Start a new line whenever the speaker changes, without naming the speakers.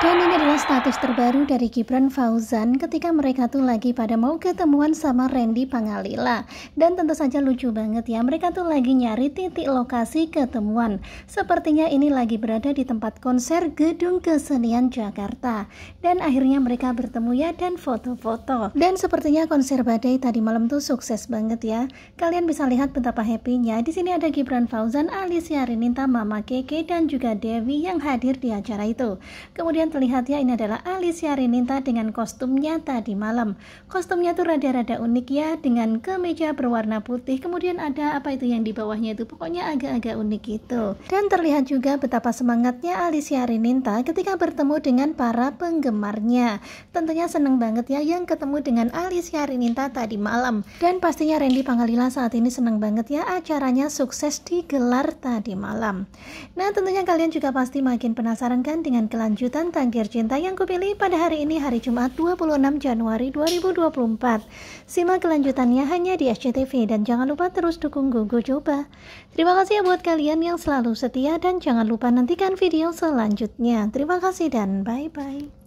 Dan ini adalah status terbaru dari Gibran Fauzan ketika mereka tuh lagi pada mau ketemuan sama Randy Pangalila. Dan tentu saja lucu banget ya, mereka tuh lagi nyari titik lokasi ketemuan. Sepertinya ini lagi berada di tempat konser Gedung Kesenian Jakarta. Dan akhirnya mereka bertemu ya dan foto-foto. Dan sepertinya konser badai tadi malam tuh sukses banget ya. Kalian bisa lihat betapa happy-nya. Di sini ada Gibran Fauzan, Alicia Rininta, Mama Keke, dan juga Dewi yang hadir di acara itu. Kemudian kalian terlihat ya ini adalah Alicia Rininta dengan kostumnya tadi malam. Kostumnya tuh rada-rada unik ya dengan kemeja berwarna putih. Kemudian ada apa itu yang di bawahnya itu pokoknya agak-agak unik gitu. Dan terlihat juga betapa semangatnya Alicia Rininta ketika bertemu dengan para penggemarnya. Tentunya seneng banget ya yang ketemu dengan Alicia Rininta tadi malam. Dan pastinya Randy Pangalila saat ini seneng banget ya acaranya sukses digelar tadi malam. Nah tentunya kalian juga pasti makin penasaran kan dengan kelanjutan Tangkir Cinta yang kupilih pada hari ini hari Jumat 26 Januari 2024. Simak kelanjutannya hanya di SCTV dan jangan lupa terus dukung Gogo Coba. Terima kasih ya buat kalian yang selalu setia dan jangan lupa nantikan video selanjutnya. Terima kasih dan bye-bye.